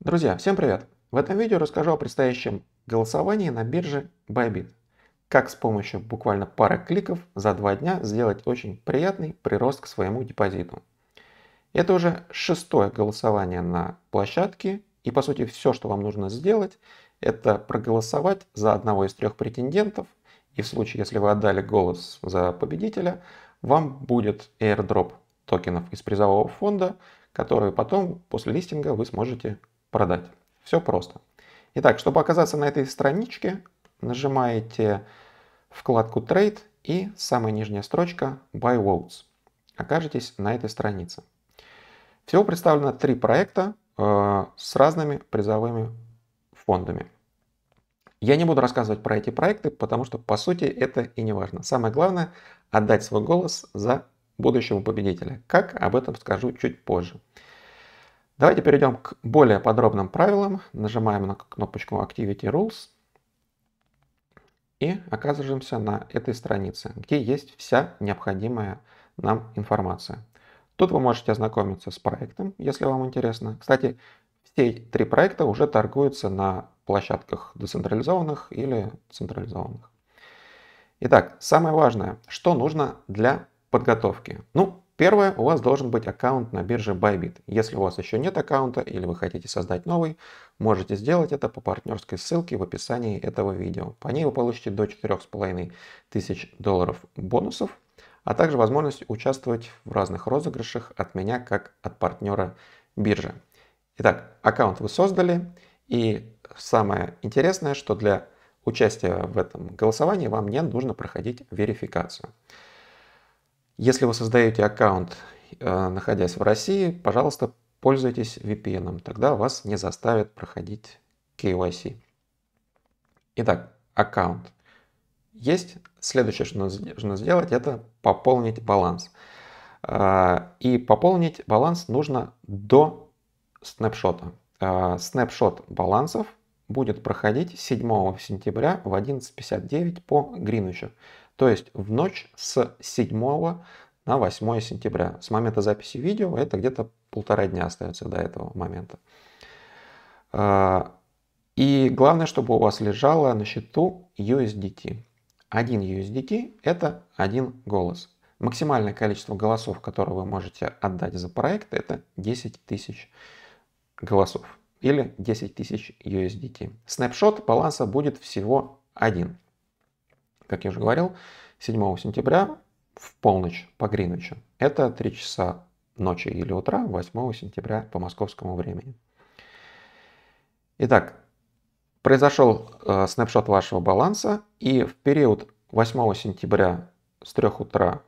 Друзья, всем привет! В этом видео расскажу о предстоящем голосовании на бирже Bybit. Как с помощью буквально пары кликов за два дня сделать очень приятный прирост к своему депозиту. Это уже шестое голосование на площадке, и по сути все, что вам нужно сделать, это проголосовать за одного из трех претендентов, и в случае, если вы отдали голос за победителя, вам будет airdrop токенов из призового фонда, которые потом после листинга вы сможете продать. Все просто. Итак, чтобы оказаться на этой страничке, нажимаете вкладку Trade и самая нижняя строчка Buy Votes. Окажетесь на этой странице. Всего представлено три проекта э, с разными призовыми фондами. Я не буду рассказывать про эти проекты, потому что по сути это и не важно. Самое главное отдать свой голос за будущего победителя. Как об этом скажу чуть позже. Давайте перейдем к более подробным правилам. Нажимаем на кнопочку Activity Rules и оказываемся на этой странице, где есть вся необходимая нам информация. Тут вы можете ознакомиться с проектом, если вам интересно. Кстати, все три проекта уже торгуются на площадках децентрализованных или централизованных. Итак, самое важное, что нужно для подготовки. Ну, Первое, у вас должен быть аккаунт на бирже Bybit. Если у вас еще нет аккаунта или вы хотите создать новый, можете сделать это по партнерской ссылке в описании этого видео. По ней вы получите до 4,5 тысяч долларов бонусов, а также возможность участвовать в разных розыгрышах от меня как от партнера биржи. Итак, аккаунт вы создали, и самое интересное, что для участия в этом голосовании вам не нужно проходить верификацию. Если вы создаете аккаунт, э, находясь в России, пожалуйста, пользуйтесь VPN. Тогда вас не заставят проходить KYC. Итак, аккаунт есть. Следующее, что нужно сделать, это пополнить баланс. Э, и пополнить баланс нужно до снапшота. Э, снапшот балансов – будет проходить 7 сентября в 11.59 по Гринвичу, то есть в ночь с 7 на 8 сентября. С момента записи видео это где-то полтора дня остается до этого момента. А, и главное, чтобы у вас лежало на счету USDT. Один USDT – это один голос. Максимальное количество голосов, которые вы можете отдать за проект, это 10 тысяч голосов или 10 тысяч USDT. Снапшот баланса будет всего один. Как я уже говорил, 7 сентября в полночь по Гринвичу. Это 3 часа ночи или утра 8 сентября по московскому времени. Итак, произошел э, снапшот вашего баланса, и в период 8 сентября с 3 утра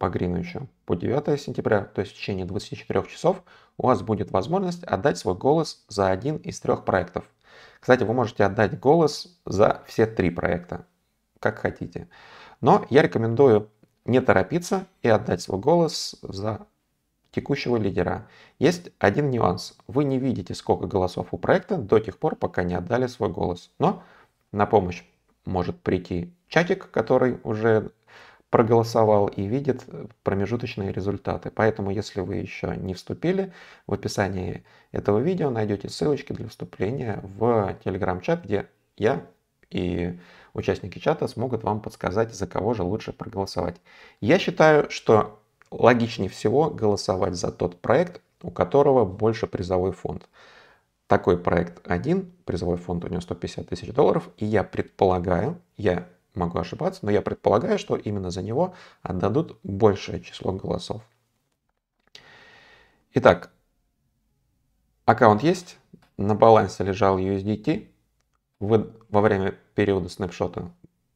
по Гринвичу по 9 сентября, то есть в течение 24 часов, у вас будет возможность отдать свой голос за один из трех проектов. Кстати, вы можете отдать голос за все три проекта, как хотите. Но я рекомендую не торопиться и отдать свой голос за текущего лидера. Есть один нюанс. Вы не видите, сколько голосов у проекта до тех пор, пока не отдали свой голос. Но на помощь может прийти чатик, который уже проголосовал и видит э, промежуточные результаты. Поэтому, если вы еще не вступили, в описании этого видео найдете ссылочки для вступления в телеграм-чат, где я и участники чата смогут вам подсказать, за кого же лучше проголосовать. Я считаю, что логичнее всего голосовать за тот проект, у которого больше призовой фонд. Такой проект один, призовой фонд у него 150 тысяч долларов, и я предполагаю, я могу ошибаться, но я предполагаю, что именно за него отдадут большее число голосов. Итак, аккаунт есть, на балансе лежал USDT, вы во время периода снапшота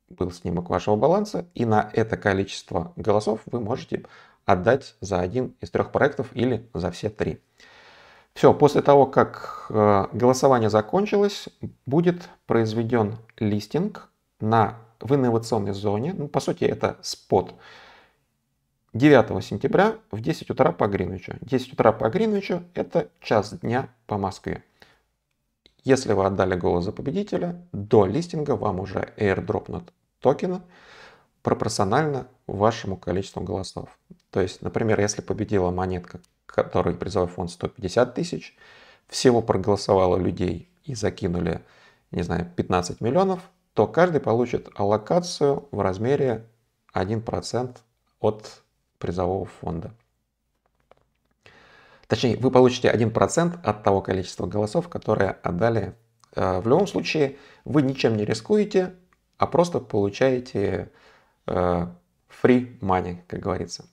был снимок вашего баланса, и на это количество голосов вы можете отдать за один из трех проектов или за все три. Все, после того, как э, голосование закончилось, будет произведен листинг на в инновационной зоне, ну, по сути это спот, 9 сентября в 10 утра по Гринвичу. 10 утра по Гринвичу – это час дня по Москве. Если вы отдали голос за победителя, до листинга вам уже airdropнут токены пропорционально вашему количеству голосов. То есть, например, если победила монетка, которой призовой фонд 150 тысяч, всего проголосовало людей и закинули, не знаю, 15 миллионов – то каждый получит аллокацию в размере 1% от призового фонда. Точнее, вы получите 1% от того количества голосов, которые отдали. Э, в любом случае, вы ничем не рискуете, а просто получаете э, free money, как говорится.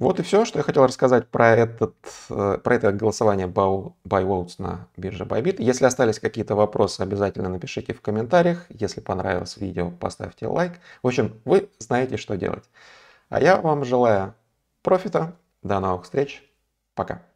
Вот и все, что я хотел рассказать про, этот, э, про это голосование by Votes на бирже Bybit. Если остались какие-то вопросы, обязательно напишите в комментариях. Если понравилось видео, поставьте лайк. В общем, вы знаете, что делать. А я вам желаю профита. До новых встреч. Пока.